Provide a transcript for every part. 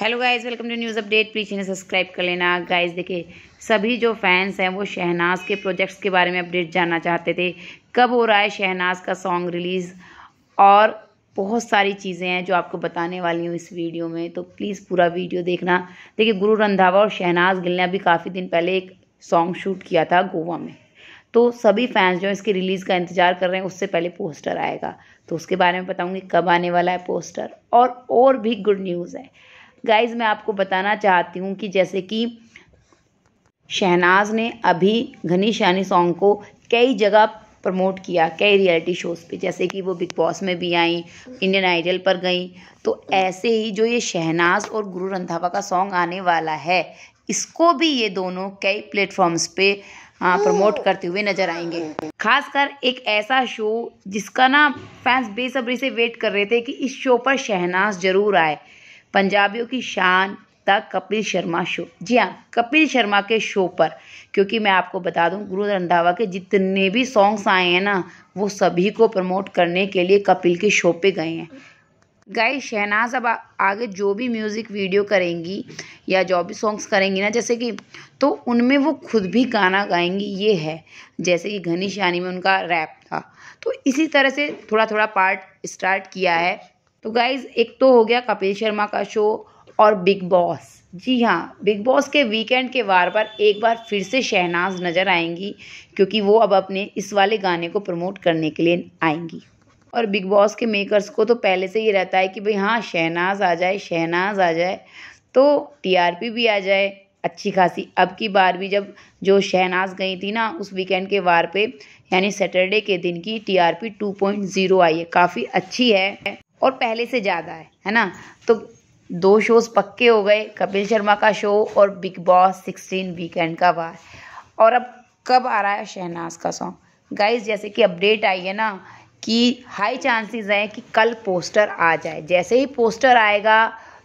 hello guys welcome to news update please इन्हें subscribe कर लेना गाइस देखिए सभी जो फैंस हैं वो शहनाज के प्रोजेक्ट्स के बारे में अपडेट जानना चाहते थे कब हो रहा है शहनाज का सॉन्ग रिलीज़ और बहुत सारी चीज़ें हैं जो आपको बताने वाली हूँ इस वीडियो में तो प्लीज़ पूरा वीडियो देखना देखिए गुरु रंधावा और शहनाज गिल ने अभी काफ़ी दिन पहले एक सॉन्ग शूट किया था गोवा में तो सभी फैंस जो इसके रिलीज़ का इंतज़ार कर रहे हैं उससे पहले पोस्टर आएगा तो उसके बारे में बताऊँगी कब आने वाला है पोस्टर और और भी गुड न्यूज़ है गाइज मैं आपको बताना चाहती हूँ कि जैसे कि शहनाज ने अभी घनी शानी सॉन्ग को कई जगह प्रमोट किया कई रियलिटी शोज़ पे जैसे कि वो बिग बॉस में भी आई इंडियन आइडल पर गई तो ऐसे ही जो ये शहनाज और गुरु रंधावा का सॉन्ग आने वाला है इसको भी ये दोनों कई प्लेटफॉर्म्स पे प्रमोट करते हुए नजर आएंगे खासकर एक ऐसा शो जिसका ना फैंस बेसब्री से वेट कर रहे थे कि इस शो पर शहनाज जरूर आए पंजाबियों की शान द कपिल शर्मा शो जी हाँ कपिल शर्मा के शो पर क्योंकि मैं आपको बता दूं गुरु रंधावा के जितने भी सॉन्ग्स आए हैं ना वो सभी को प्रमोट करने के लिए कपिल के शो पे गए हैं गाय शहनाज अब आगे जो भी म्यूज़िक वीडियो करेंगी या जो भी सॉन्ग्स करेंगी ना जैसे कि तो उनमें वो खुद भी गाना गाएंगी ये है जैसे कि घनी शानी में उनका रैप था तो इसी तरह से थोड़ा थोड़ा पार्ट स्टार्ट किया है तो गाइज एक तो हो गया कपिल शर्मा का शो और बिग बॉस जी हाँ बिग बॉस के वीकेंड के वार पर एक बार फिर से शहनाज नज़र आएंगी क्योंकि वो अब अपने इस वाले गाने को प्रमोट करने के लिए आएंगी और बिग बॉस के मेकर्स को तो पहले से ही रहता है कि भाई हाँ शहनाज आ जाए शहनाज आ जाए तो टीआरपी भी आ जाए अच्छी खासी अब की बार भी जब जो शहनाज गई थी ना उस वीकेंड के वार पे यानी सैटरडे के दिन की टीआरपी 2.0 आई है काफ़ी अच्छी है और पहले से ज़्यादा है है ना तो दो शोज़ पक्के हो गए कपिल शर्मा का शो और बिग बॉस सिक्सटीन वीकेंड का बार और अब कब आ रहा है शहनाज का सॉन्ग गाइज़ जैसे कि अपडेट आई है ना कि हाई चांसेस हैं कि कल पोस्टर आ जाए जैसे ही पोस्टर आएगा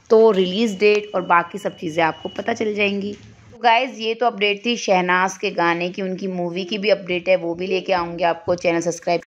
तो रिलीज़ डेट और बाकी सब चीज़ें आपको पता चल जाएंगी तो गाइज़ ये तो अपडेट थी शहनाज के गाने की उनकी मूवी की भी अपडेट है वो भी लेके आऊँगी आपको चैनल सब्सक्राइब